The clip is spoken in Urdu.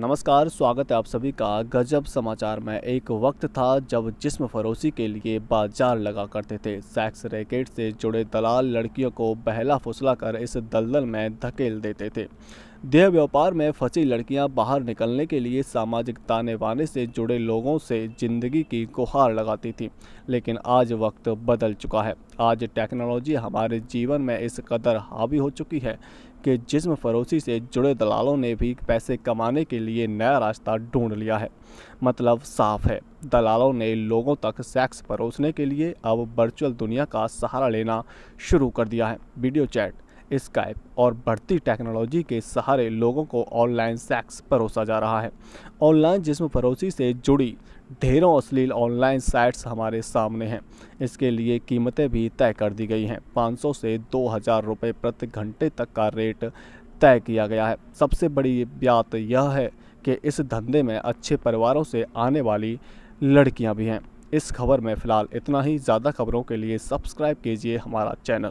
نمسکار سواگت ہے آپ سبھی کا گجب سماچار میں ایک وقت تھا جب جسم فروسی کے لیے بازار لگا کرتے تھے سیکس ریکٹ سے جڑے دلال لڑکیوں کو بہلا فسلا کر اس دلدل میں دھکیل دیتے تھے دیہ ویوپار میں پھنسی لڑکیاں باہر نکلنے کے لیے ساماجک تانے وانے سے جڑے لوگوں سے زندگی کی گہار لگاتی تھی لیکن آج وقت بدل چکا ہے آج ٹیکنالوجی ہمارے جیون میں اس قدر حاوی ہو چکی ہے کہ جسم فروسی سے جڑے دلالوں نے بھی پیسے کمانے کے لیے نیا راستہ ڈھونڈ لیا ہے مطلب صاف ہے دلالوں نے لوگوں تک سیکس پروسنے کے لیے اب ورچوئل دنیا کا سہارا لینا شروع کر دیا ہے ویڈیو چیٹ اسکائپ اور بڑھتی ٹیکنالوجی کے سہارے لوگوں کو آن لائن سیکس پروسا جا رہا ہے آن لائن جسم پروسی سے جڑی ڈھیروں اصلیل آن لائن سائٹس ہمارے سامنے ہیں اس کے لیے قیمتیں بھی طے کر دی گئی ہیں پانچ سو سے دو ہزار روپے پرت گھنٹے تک کا ریٹ طے کیا گیا ہے سب سے بڑی بات یہ ہے کہ اس دھندے میں اچھے پریواروں سے آنے والی لڑکیاں بھی ہیں اس خبر میں فی الحال اتنا ہی زیادہ خبروں کے لیے سبسکرائب کیجیے ہمارا چینل